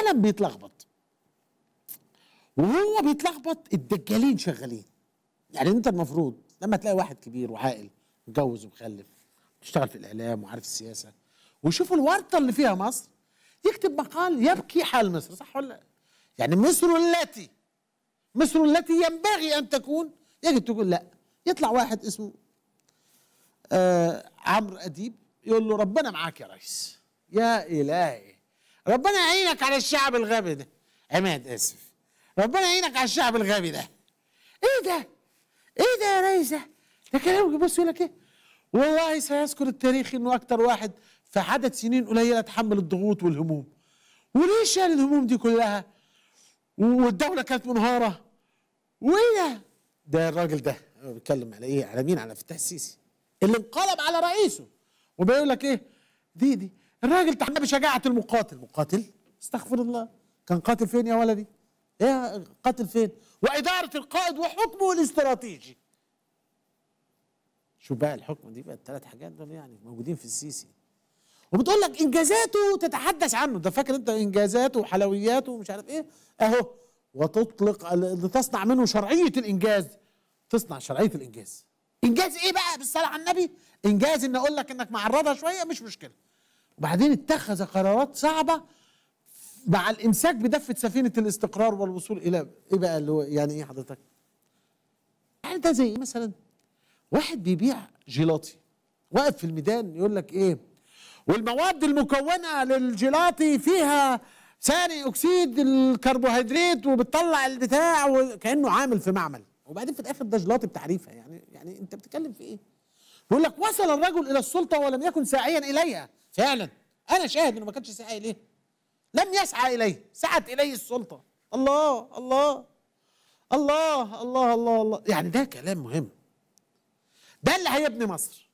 العالم بيتلخبط وهو بيتلخبط الدجالين شغالين يعني انت المفروض لما تلاقي واحد كبير وعاقل متجوز ومخلف بيشتغل في الاعلام وعارف السياسه ويشوف الورطه اللي فيها مصر يكتب مقال يبكي حال مصر صح ولا يعني مصر التي مصر التي ينبغي ان تكون يجب تقول لا يطلع واحد اسمه آه عمرو اديب يقول له ربنا معاك يا ريس يا الهي ربنا يعينك على الشعب الغبي ده عماد اسف ربنا يعينك على الشعب الغبي ده ايه ده ايه ده يا ريزه ده كلام بص يقول لك ايه والله سيذكر التاريخ انه اكتر واحد في عدد سنين قليله تحمل الضغوط والهموم وليه شال الهموم دي كلها والدوله كانت منهاره وايه ده ده الراجل ده بيتكلم على ايه على مين على فتح السيسي اللي انقلب على رئيسه وبيقول لك ايه دي دي الراجل تحدى بشجاعه المقاتل مقاتل استغفر الله كان قاتل فين يا ولدي ايه قاتل فين واداره القائد وحكمه الاستراتيجي شو بقى الحكم دي بقى الثلاث حاجات دول يعني موجودين في السيسي وبتقول لك انجازاته تتحدث عنه ده فاكر انت انجازاته وحلوياته ومش عارف ايه اهو وتطلق لتصنع منه شرعيه الانجاز تصنع شرعيه الانجاز انجاز ايه بقى بالصلاه على النبي انجاز ان اقول لك انك معرضها شويه مش مشكله وبعدين اتخذ قرارات صعبه مع الامساك بدفه سفينه الاستقرار والوصول الى ايه بقى اللي هو يعني ايه حضرتك؟ يعني ده زي مثلا؟ واحد بيبيع جيلاتي واقف في الميدان يقول لك ايه؟ والمواد المكونه للجيلاتي فيها ثاني اكسيد الكربوهيدرات وبتطلع البتاع وكانه عامل في معمل وبعدين في الاخر ده جيلاتي بتعريفها يعني يعني انت بتتكلم في ايه؟ بيقول لك وصل الرجل الى السلطه ولم يكن ساعيا اليها فعلا انا شاهد انه ما كانش سعى اليه لم يسعى اليه سعت اليه السلطه الله الله الله الله الله الله يعني ده كلام مهم ده اللي هيبني مصر